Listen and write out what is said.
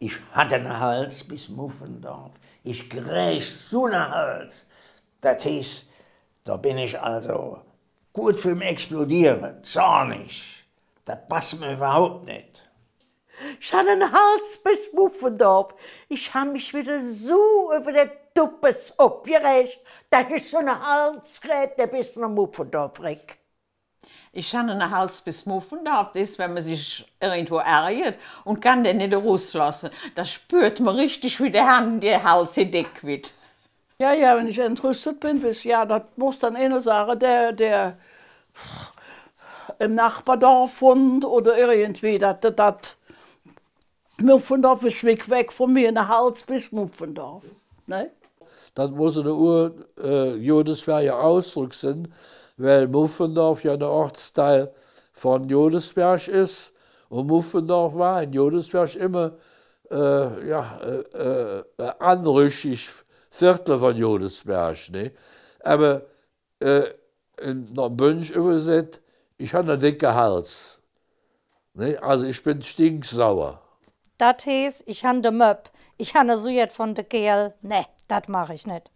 Ich hatte einen Hals bis Muffendorf. Ich krieg so einen Hals. Das hieß, da bin ich also gut fürs Explodieren, zornig. Das passt mir überhaupt nicht. Ich hatte einen Hals bis Muffendorf. Ich habe mich wieder so über den Tuppes abgeregt, dass ich so einen Hals kriege, der bis nach Muffendorf kriege. Ich habe einen Hals bis Muffen das, wenn man sich irgendwo ärgert und kann den nicht rauslassen. Da spürt man richtig, wie der Hand der Hals dick wird. Ja, ja, wenn ich entrüstet bin, bis, ja, das muss dann eine Sache, der, der im Nachbardorf wohnt oder irgendwie, das, das, Muffendorf ist weg, weg von mir, der Hals bis Muffendorf. Ne? Das muss in der Uhr äh, Ausdruck sein, weil Muffendorf ja der Ortsteil von Jodesberg ist. Und Muffendorf war in Jodesberg immer äh, ja, äh, äh, anrüchig Viertel von Jodesberg. Ne? Aber äh, in Bönsch übersetzt, ich habe einen dicken Hals. Ne? Also ich bin stinksauer. Das heißt, ich habe den Möb. Ich habe ne so jetzt von der Kerl. Ne, das mache ich nicht.